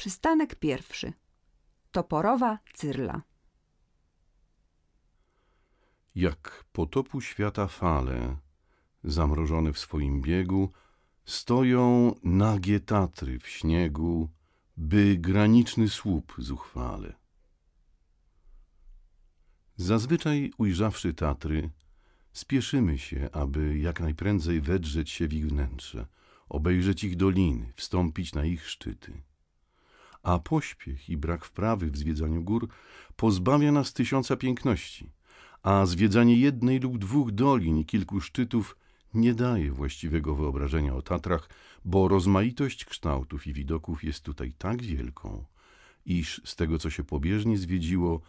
Przystanek pierwszy. Toporowa cyrla. Jak potopu świata fale, zamrożone w swoim biegu, stoją nagie tatry w śniegu, by graniczny słup zuchwale. Zazwyczaj ujrzawszy tatry, spieszymy się, aby jak najprędzej wedrzeć się w ich wnętrze, obejrzeć ich doliny, wstąpić na ich szczyty a pośpiech i brak wprawy w zwiedzaniu gór pozbawia nas tysiąca piękności, a zwiedzanie jednej lub dwóch dolin i kilku szczytów nie daje właściwego wyobrażenia o Tatrach, bo rozmaitość kształtów i widoków jest tutaj tak wielką, iż z tego, co się pobieżnie zwiedziło,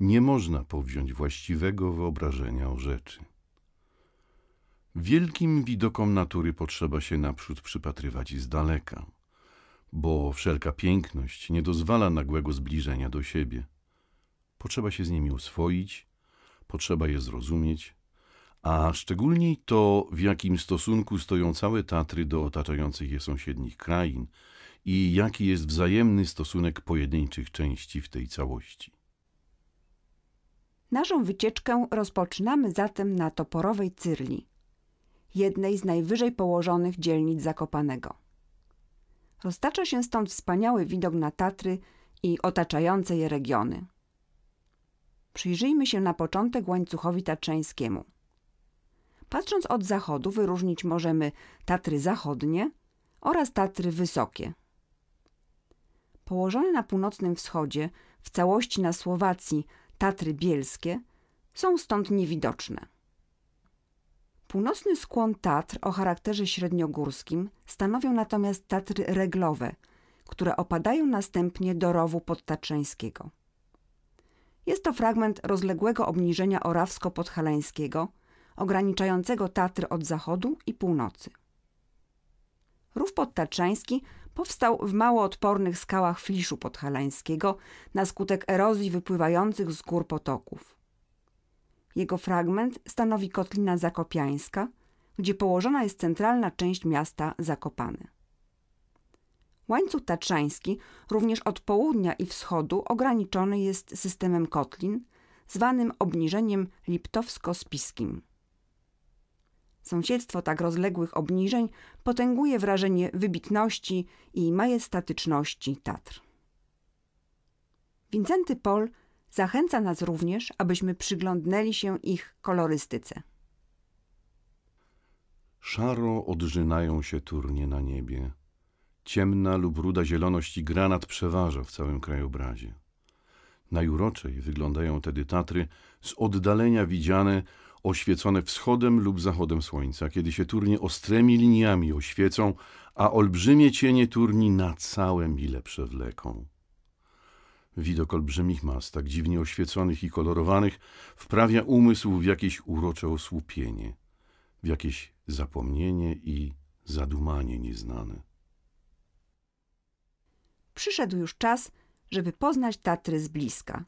nie można powziąć właściwego wyobrażenia o rzeczy. Wielkim widokom natury potrzeba się naprzód przypatrywać z daleka – bo wszelka piękność nie dozwala nagłego zbliżenia do siebie. Potrzeba się z nimi uswoić, potrzeba je zrozumieć, a szczególniej to, w jakim stosunku stoją całe Tatry do otaczających je sąsiednich krain i jaki jest wzajemny stosunek pojedynczych części w tej całości. Naszą wycieczkę rozpoczynamy zatem na Toporowej Cyrli, jednej z najwyżej położonych dzielnic Zakopanego. Roztacza się stąd wspaniały widok na Tatry i otaczające je regiony. Przyjrzyjmy się na początek łańcuchowi tatrzańskiemu. Patrząc od zachodu wyróżnić możemy Tatry zachodnie oraz Tatry wysokie. Położone na północnym wschodzie, w całości na Słowacji, Tatry bielskie są stąd niewidoczne. Północny skłon Tatr o charakterze średniogórskim stanowią natomiast Tatry reglowe, które opadają następnie do rowu podtatrzańskiego. Jest to fragment rozległego obniżenia orawsko-podhalańskiego, ograniczającego Tatry od zachodu i północy. Rów podtatrzański powstał w mało odpornych skałach Fliszu podhalańskiego na skutek erozji wypływających z gór potoków. Jego fragment stanowi kotlina zakopiańska, gdzie położona jest centralna część miasta Zakopane. Łańcuch tatrzański również od południa i wschodu ograniczony jest systemem kotlin, zwanym obniżeniem liptowsko-spiskim. Sąsiedztwo tak rozległych obniżeń potęguje wrażenie wybitności i majestatyczności Tatr. Wincenty Pol Zachęca nas również, abyśmy przyglądnęli się ich kolorystyce. Szaro odżynają się turnie na niebie. Ciemna lub ruda zieloność i granat przeważa w całym krajobrazie. Najuroczej wyglądają tedy Tatry z oddalenia widziane, oświecone wschodem lub zachodem słońca, kiedy się turnie ostrymi liniami oświecą, a olbrzymie cienie turni na całe mile przewleką. Widok olbrzymich mas, tak dziwnie oświeconych i kolorowanych, wprawia umysł w jakieś urocze osłupienie, w jakieś zapomnienie i zadumanie nieznane. Przyszedł już czas, żeby poznać Tatry z bliska.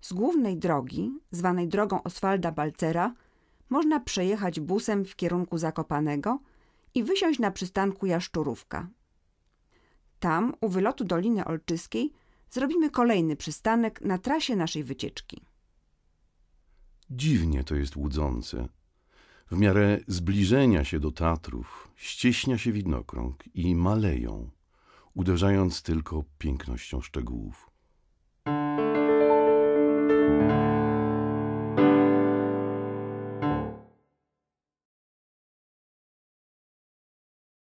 Z głównej drogi, zwanej drogą Oswalda Balcera, można przejechać busem w kierunku Zakopanego i wysiąść na przystanku Jaszczurówka. Tam, u wylotu Doliny Olczyskiej, zrobimy kolejny przystanek na trasie naszej wycieczki. Dziwnie to jest łudzące. W miarę zbliżenia się do Tatrów ścieśnia się widnokrąg i maleją, uderzając tylko pięknością szczegółów.